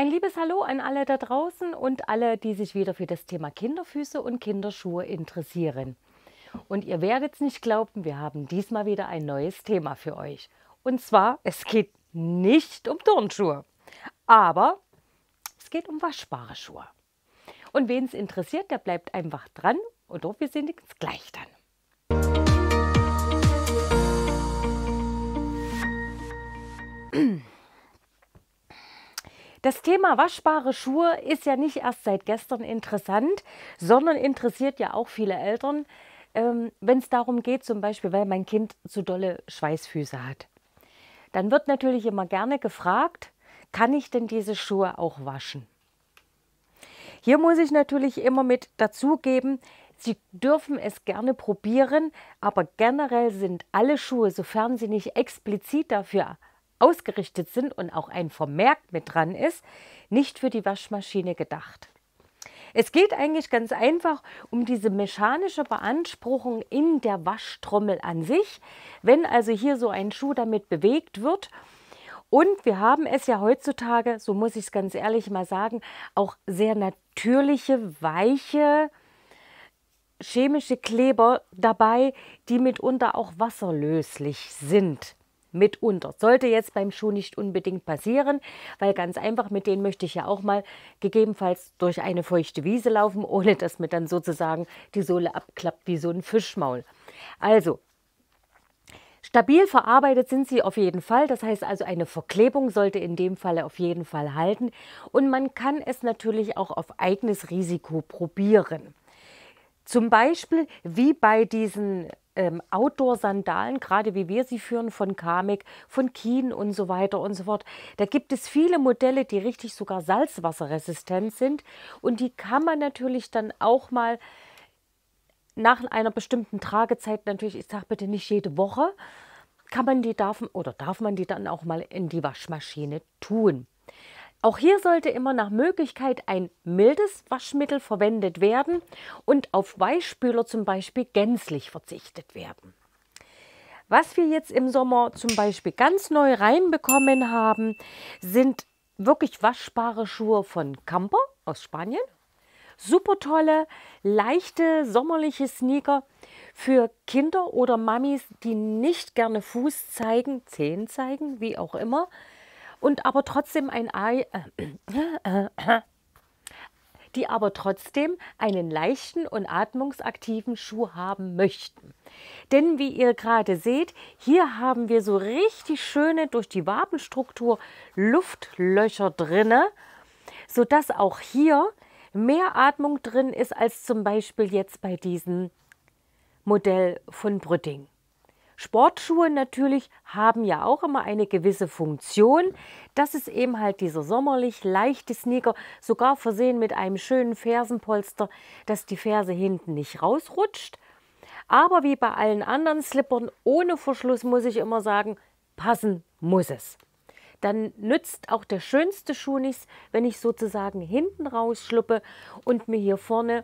Ein liebes Hallo an alle da draußen und alle, die sich wieder für das Thema Kinderfüße und Kinderschuhe interessieren. Und ihr werdet es nicht glauben, wir haben diesmal wieder ein neues Thema für euch. Und zwar, es geht nicht um Turnschuhe, aber es geht um waschbare Schuhe. Und wen es interessiert, der bleibt einfach dran und wir sehen uns gleich dann. Das Thema waschbare Schuhe ist ja nicht erst seit gestern interessant, sondern interessiert ja auch viele Eltern, ähm, wenn es darum geht, zum Beispiel, weil mein Kind zu dolle Schweißfüße hat. Dann wird natürlich immer gerne gefragt, kann ich denn diese Schuhe auch waschen? Hier muss ich natürlich immer mit dazugeben, Sie dürfen es gerne probieren, aber generell sind alle Schuhe, sofern sie nicht explizit dafür ausgerichtet sind und auch ein Vermerk mit dran ist, nicht für die Waschmaschine gedacht. Es geht eigentlich ganz einfach um diese mechanische Beanspruchung in der Waschtrommel an sich, wenn also hier so ein Schuh damit bewegt wird. Und wir haben es ja heutzutage, so muss ich es ganz ehrlich mal sagen, auch sehr natürliche, weiche, chemische Kleber dabei, die mitunter auch wasserlöslich sind mitunter. Sollte jetzt beim Schuh nicht unbedingt passieren, weil ganz einfach, mit denen möchte ich ja auch mal gegebenenfalls durch eine feuchte Wiese laufen, ohne dass mir dann sozusagen die Sohle abklappt wie so ein Fischmaul. Also, stabil verarbeitet sind sie auf jeden Fall. Das heißt also, eine Verklebung sollte in dem Falle auf jeden Fall halten. Und man kann es natürlich auch auf eigenes Risiko probieren. Zum Beispiel wie bei diesen ähm, Outdoor-Sandalen, gerade wie wir sie führen, von Kamek, von Kien und so weiter und so fort. Da gibt es viele Modelle, die richtig sogar salzwasserresistent sind. Und die kann man natürlich dann auch mal nach einer bestimmten Tragezeit, natürlich, ich sage bitte nicht jede Woche, kann man die darf, oder darf man die dann auch mal in die Waschmaschine tun. Auch hier sollte immer nach Möglichkeit ein mildes Waschmittel verwendet werden und auf Weichspüler zum Beispiel gänzlich verzichtet werden. Was wir jetzt im Sommer zum Beispiel ganz neu reinbekommen haben, sind wirklich waschbare Schuhe von Camper aus Spanien. Super tolle, leichte, sommerliche Sneaker für Kinder oder Mamis, die nicht gerne Fuß zeigen, Zehen zeigen, wie auch immer und aber trotzdem ein Ei, äh, äh, die aber trotzdem einen leichten und atmungsaktiven Schuh haben möchten. Denn wie ihr gerade seht, hier haben wir so richtig schöne durch die Wabenstruktur Luftlöcher drinne, sodass auch hier mehr Atmung drin ist als zum Beispiel jetzt bei diesem Modell von Brütting. Sportschuhe natürlich haben ja auch immer eine gewisse Funktion. Das ist eben halt dieser sommerlich leichte Sneaker, sogar versehen mit einem schönen Fersenpolster, dass die Ferse hinten nicht rausrutscht. Aber wie bei allen anderen Slippern ohne Verschluss muss ich immer sagen, passen muss es. Dann nützt auch der schönste Schuh nichts, wenn ich sozusagen hinten rausschluppe und mir hier vorne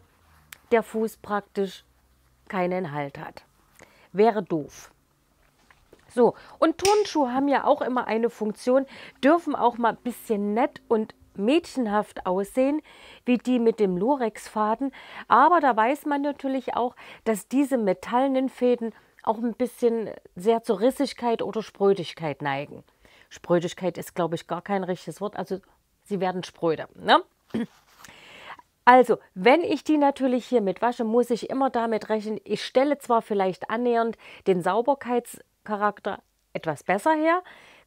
der Fuß praktisch keinen Halt hat. Wäre doof. So, und Turnschuhe haben ja auch immer eine Funktion, dürfen auch mal ein bisschen nett und mädchenhaft aussehen, wie die mit dem Lorex-Faden. Aber da weiß man natürlich auch, dass diese metallenen Fäden auch ein bisschen sehr zur Rissigkeit oder Sprödigkeit neigen. Sprödigkeit ist, glaube ich, gar kein richtiges Wort. Also sie werden spröde. Ne? Also, wenn ich die natürlich hier mit wasche, muss ich immer damit rechnen, ich stelle zwar vielleicht annähernd den Sauberkeits- Charakter etwas besser her.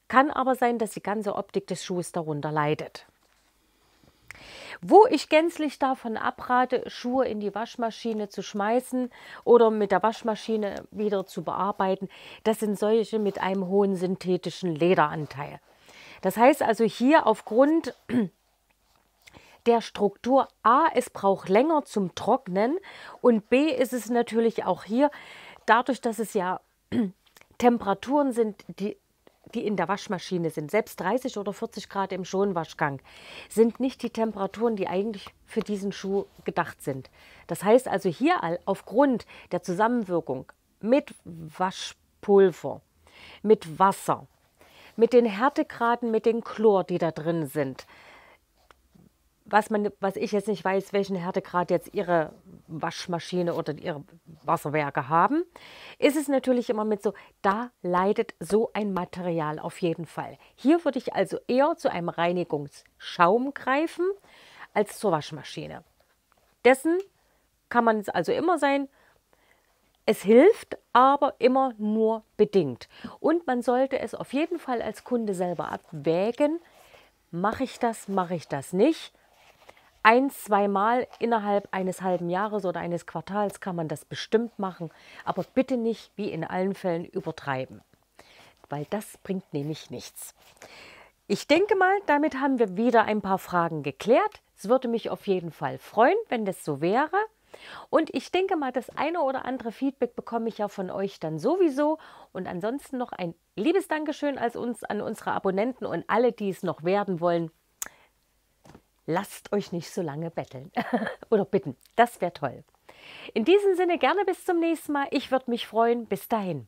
Kann aber sein, dass die ganze Optik des Schuhs darunter leidet. Wo ich gänzlich davon abrate, Schuhe in die Waschmaschine zu schmeißen oder mit der Waschmaschine wieder zu bearbeiten, das sind solche mit einem hohen synthetischen Lederanteil. Das heißt also hier aufgrund der Struktur A, es braucht länger zum Trocknen und B ist es natürlich auch hier, dadurch, dass es ja Temperaturen sind, die, die in der Waschmaschine sind, selbst 30 oder 40 Grad im Schonwaschgang, sind nicht die Temperaturen, die eigentlich für diesen Schuh gedacht sind. Das heißt also hier aufgrund der Zusammenwirkung mit Waschpulver, mit Wasser, mit den Härtegraden, mit dem Chlor, die da drin sind, was, man, was ich jetzt nicht weiß, welchen Härtegrad jetzt Ihre Waschmaschine oder Ihre Wasserwerke haben, ist es natürlich immer mit so, da leidet so ein Material auf jeden Fall. Hier würde ich also eher zu einem Reinigungsschaum greifen als zur Waschmaschine. Dessen kann man es also immer sein, es hilft, aber immer nur bedingt. Und man sollte es auf jeden Fall als Kunde selber abwägen. Mache ich das, mache ich das nicht? ein, zweimal innerhalb eines halben Jahres oder eines Quartals kann man das bestimmt machen, aber bitte nicht wie in allen Fällen übertreiben, weil das bringt nämlich nichts. Ich denke mal, damit haben wir wieder ein paar Fragen geklärt. Es würde mich auf jeden Fall freuen, wenn das so wäre. Und ich denke mal, das eine oder andere Feedback bekomme ich ja von euch dann sowieso. Und ansonsten noch ein liebes Dankeschön als uns, an unsere Abonnenten und alle, die es noch werden wollen lasst euch nicht so lange betteln oder bitten. Das wäre toll. In diesem Sinne gerne bis zum nächsten Mal. Ich würde mich freuen. Bis dahin.